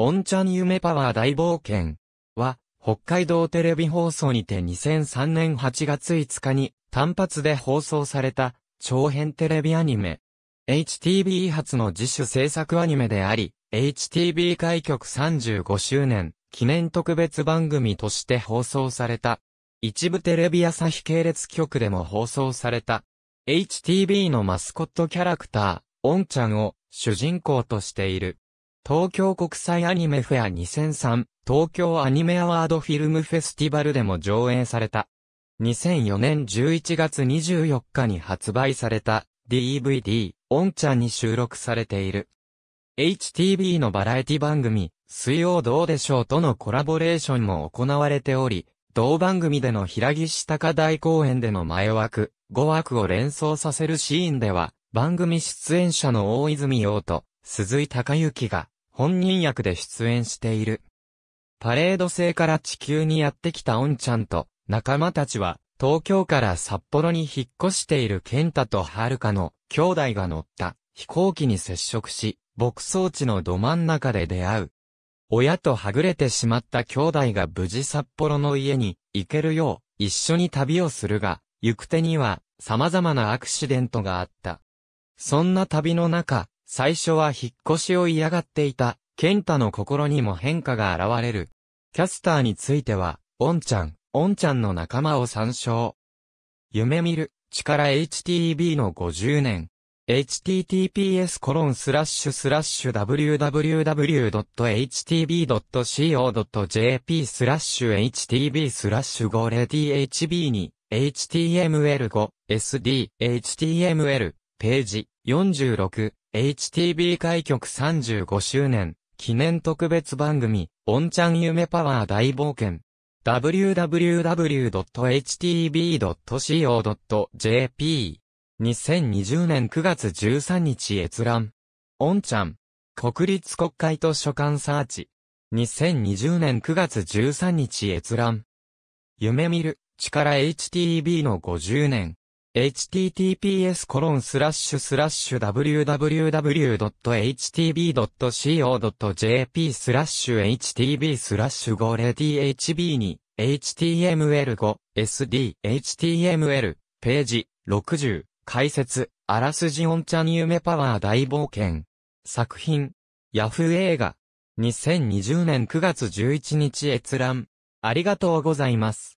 オンチャン夢パワー大冒険は、北海道テレビ放送にて2003年8月5日に単発で放送された長編テレビアニメ。HTB 発の自主制作アニメであり、HTB 開局35周年記念特別番組として放送された。一部テレビ朝日系列局でも放送された。HTB のマスコットキャラクター、オンちゃんを主人公としている。東京国際アニメフェア2003東京アニメアワードフィルムフェスティバルでも上映された。2004年11月24日に発売された DVD、オンチャンに収録されている。HTV のバラエティ番組、水曜どうでしょうとのコラボレーションも行われており、同番組での平岸高大公演での前枠、5枠を連想させるシーンでは、番組出演者の大泉洋と鈴井隆之が本人役で出演している。パレード星から地球にやってきたオンちゃんと仲間たちは東京から札幌に引っ越している健太と遥かの兄弟が乗った飛行機に接触し、牧草地のど真ん中で出会う。親とはぐれてしまった兄弟が無事札幌の家に行けるよう一緒に旅をするが、行く手には様々なアクシデントがあった。そんな旅の中、最初は引っ越しを嫌がっていた、健太の心にも変化が現れる。キャスターについては、オンちゃん、オンちゃんの仲間を参照。夢見る、力 HTB の50年。https コロンスラッシュスラッシュ www.htb.co.jp スラッシュ htb スラッシュ 50dhb に html5 sd html ページ 46HTB 開局35周年記念特別番組オンちゃん夢パワー大冒険 www.htb.co.jp 2020年9月13日閲覧オンちゃん国立国会図書館サーチ2020年9月13日閲覧夢見る力 HTB の50年 https://www.htb.co.jp スラッシュ htb スラッシュ 50dhb に html5 sd html ページ60解説あらすじオンチャンメパワー大冒険作品ヤフー映画2020年9月11日閲覧ありがとうございます。